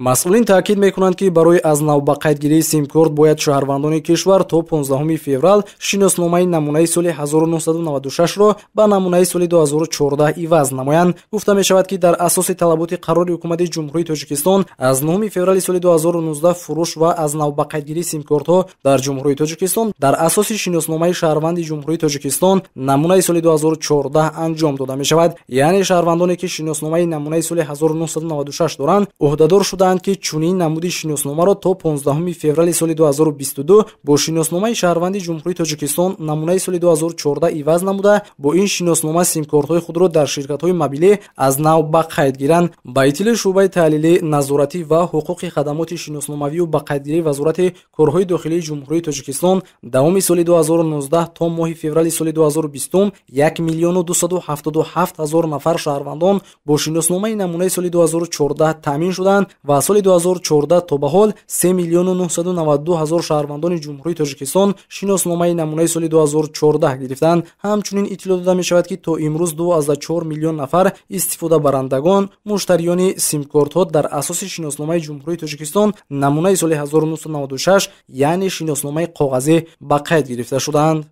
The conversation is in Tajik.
масъулин таъкид мекунанд ки барои аз нав ба қайдгирии симкорд бояд шаҳрвандони кишвар то 15 феврал шиносномаи намунаи соли 1996-ро ба намунаи соли 2014 иваз намоянд гуфта мешавад ки дар асоси талаботи қарори ҳукумати ҷумҳурии тоҷикистон аз 9 феврали соли 2019 фурӯш ва аз нав ба қайдгирии симкордҳо дар ҷумҳурии тоҷикистон дар асоси шиносномаи шаҳрванди ҷумҳурии тоҷикистон намунаи соли 2014 анҷом дода мешавад яъне шаҳрвандоне ки шиносномаи намунаи соли 1996 доранд оҳдадор шуда گفتند که چنین نمود شینوسنامه را تا 15 فوریه سال 2022 бо шиносномаи шаҳрванди ҷумҳурии тоҷикистон намунаи соли 2014 иваз намуда бо ин شینوسنامه سیمکارت‌های худро дар ширкатҳои мобилӣ аз нав ба қайдгиран ба иттилои шуъбаи таҳлилӣ назоратӣ ва ҳуқуқи хадамоти шиносномавию ба қайдгирӣ вазорати корҳои дохилии ҷумҳурии тоҷикистон давоми соли 2019 то моҳи феврали соли 2020 1 нафар шаҳрвандон бо шиносномаи намунаи соли 2014 таъмин шуданд ва аз соли 2014 то ба ҳол 3 миллиону 992 ҳазор шаҳрвандони ҷумҳурии тоҷикистон шиносномаи намунаи соли 2014 гирифтанд ҳамчунин иттилоъ дода мешавад ки то имрӯз 24 миллион нафар истифодабарандагон муштариёни симкортҳо дар асоси шиносномаи ҷумҳурии тоҷикистон намунаи соли 1996 яъне шиносномаи коғазӣ ба қайд гирифта шуданд